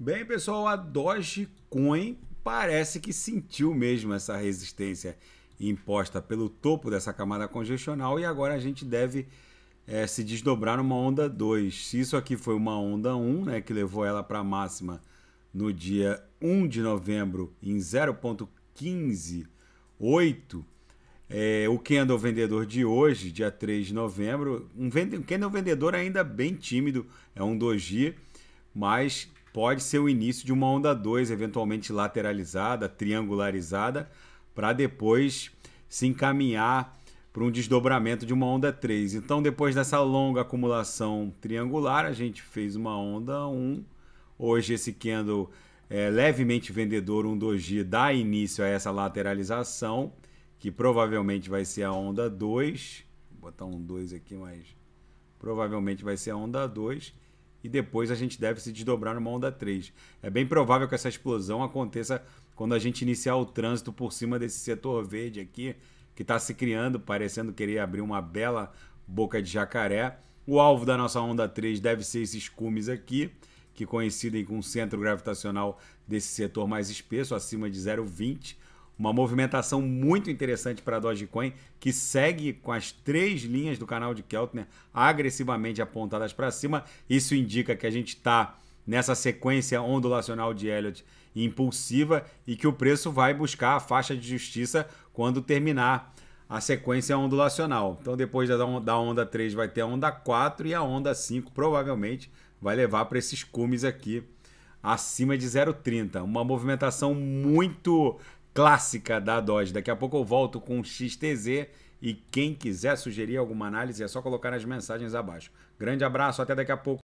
Bem, pessoal, a Dogecoin parece que sentiu mesmo essa resistência imposta pelo topo dessa camada congestional e agora a gente deve é, se desdobrar numa onda 2. Se isso aqui foi uma onda 1, né, que levou ela para a máxima no dia 1 de novembro em 0,158, é, o candle vendedor de hoje, dia 3 de novembro, um, vende, é candle vendedor ainda bem tímido, é um doji, mas pode ser o início de uma onda 2, eventualmente lateralizada, triangularizada, para depois se encaminhar para um desdobramento de uma onda 3. Então, depois dessa longa acumulação triangular, a gente fez uma onda 1. Hoje, esse candle é levemente vendedor, um doji, dá início a essa lateralização, que provavelmente vai ser a onda 2. Vou botar um 2 aqui, mas provavelmente vai ser a onda 2 e depois a gente deve se desdobrar numa onda 3. É bem provável que essa explosão aconteça quando a gente iniciar o trânsito por cima desse setor verde aqui, que está se criando, parecendo querer abrir uma bela boca de jacaré. O alvo da nossa onda 3 deve ser esses cumes aqui, que coincidem com o centro gravitacional desse setor mais espesso, acima de 0,20 uma movimentação muito interessante para a Dogecoin, que segue com as três linhas do canal de Keltner agressivamente apontadas para cima. Isso indica que a gente está nessa sequência ondulacional de Elliott impulsiva e que o preço vai buscar a faixa de justiça quando terminar a sequência ondulacional. Então, depois da onda 3 vai ter a onda 4 e a onda 5 provavelmente vai levar para esses cumes aqui acima de 0,30. Uma movimentação muito clássica da Dodge. Daqui a pouco eu volto com o XTZ e quem quiser sugerir alguma análise é só colocar nas mensagens abaixo. Grande abraço, até daqui a pouco.